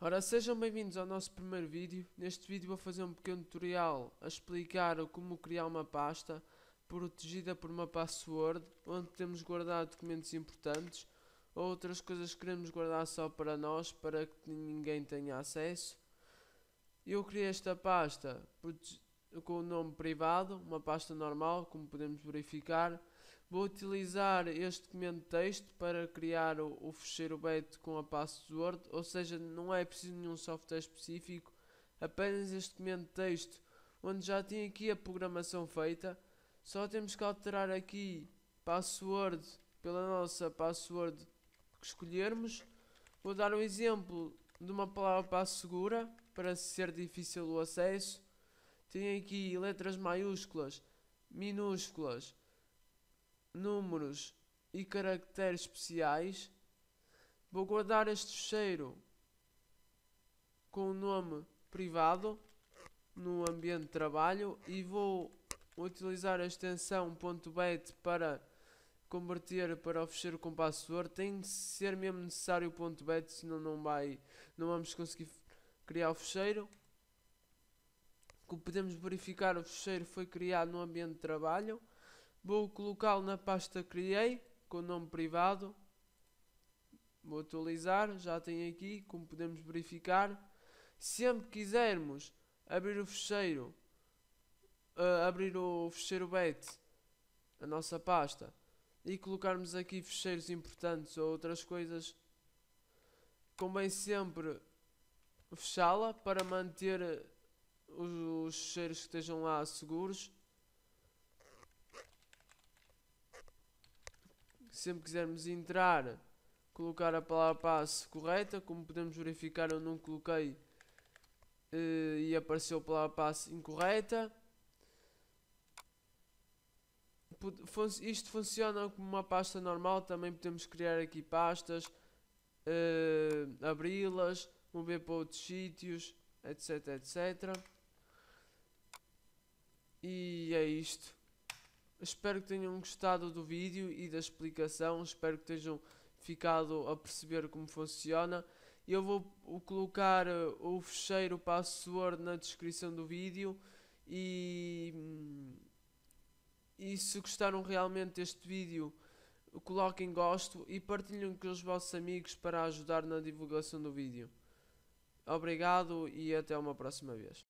Ora, sejam bem-vindos ao nosso primeiro vídeo. Neste vídeo vou fazer um pequeno tutorial a explicar como criar uma pasta protegida por uma password, onde temos guardado documentos importantes ou outras coisas que queremos guardar só para nós, para que ninguém tenha acesso. Eu criei esta pasta com o nome privado, uma pasta normal, como podemos verificar. Vou utilizar este documento de texto para criar o, o fecheiro beta com a password, ou seja, não é preciso nenhum software específico, apenas este documento de texto, onde já tem aqui a programação feita. Só temos que alterar aqui password pela nossa password que escolhermos. Vou dar um exemplo de uma palavra passo segura para ser difícil o acesso. Tem aqui letras maiúsculas, minúsculas números e caracteres especiais. Vou guardar este fecheiro com o nome privado no ambiente de trabalho e vou utilizar a extensão .bat para converter para o fecheiro com password. Tem de ser mesmo necessário o .bat senão não vai, não vamos conseguir criar o fecheiro. Como podemos verificar, o fecheiro foi criado no ambiente de trabalho. Vou colocá-lo na pasta que criei, com nome privado. Vou atualizar, já tem aqui, como podemos verificar. Sempre quisermos abrir o fecheiro, uh, abrir o fecheiro BET, a nossa pasta, e colocarmos aqui fecheiros importantes ou outras coisas, convém sempre fechá-la para manter os, os fecheiros que estejam lá seguros sempre quisermos entrar, colocar a palavra passe correta, como podemos verificar eu não coloquei eh, e apareceu a palavra passe incorreta. Isto funciona como uma pasta normal, também podemos criar aqui pastas, eh, abri-las, mover para outros sítios, etc, etc. E é isto. Espero que tenham gostado do vídeo e da explicação. Espero que tenham ficado a perceber como funciona. Eu vou colocar eh, o fecheiro o password na descrição do vídeo e, hum, e se gostaram realmente deste vídeo, coloquem gosto e partilhem com os vossos amigos para ajudar na divulgação do vídeo. Obrigado e até uma próxima vez.